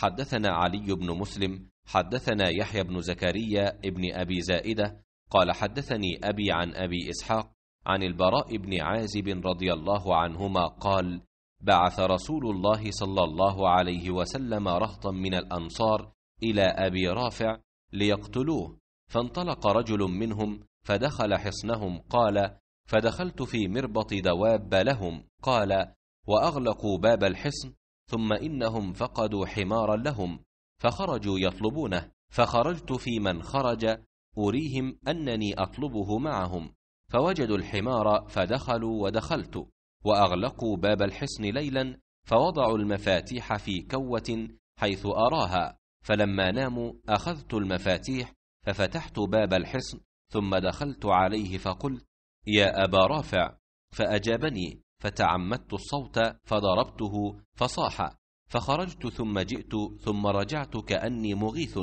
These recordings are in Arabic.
حدثنا علي بن مسلم حدثنا يحيى بن زكريا ابن أبي زائدة قال حدثني أبي عن أبي إسحاق عن البراء بن عازب رضي الله عنهما قال بعث رسول الله صلى الله عليه وسلم رهطا من الأنصار إلى أبي رافع ليقتلوه فانطلق رجل منهم فدخل حصنهم قال فدخلت في مربط دواب لهم قال واغلقوا باب الحصن ثم إنهم فقدوا حمارا لهم فخرجوا يطلبونه فخرجت في من خرج أريهم أنني أطلبه معهم فوجدوا الحمار فدخلوا ودخلت وأغلقوا باب الحصن ليلا فوضعوا المفاتيح في كوة حيث أراها فلما ناموا أخذت المفاتيح ففتحت باب الحصن ثم دخلت عليه فقلت يا أبا رافع فأجابني فتعمدت الصوت فضربته فصاح فخرجت ثم جئت ثم رجعت كاني مغيث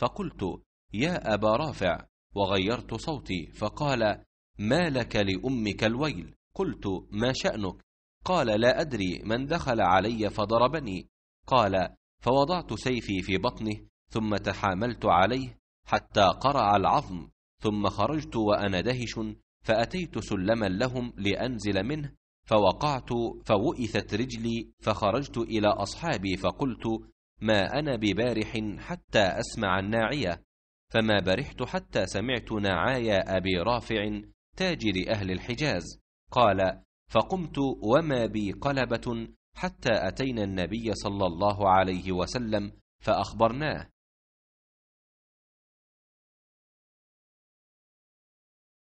فقلت يا ابا رافع وغيرت صوتي فقال ما لك لامك الويل قلت ما شانك قال لا ادري من دخل علي فضربني قال فوضعت سيفي في بطنه ثم تحاملت عليه حتى قرع العظم ثم خرجت وانا دهش فاتيت سلما لهم لانزل منه فوقعت فوئثت رجلي فخرجت إلى أصحابي فقلت ما أنا ببارح حتى أسمع الناعية فما برحت حتى سمعت نعايا أبي رافع تاجر أهل الحجاز قال فقمت وما بي قلبة حتى أتينا النبي صلى الله عليه وسلم فأخبرناه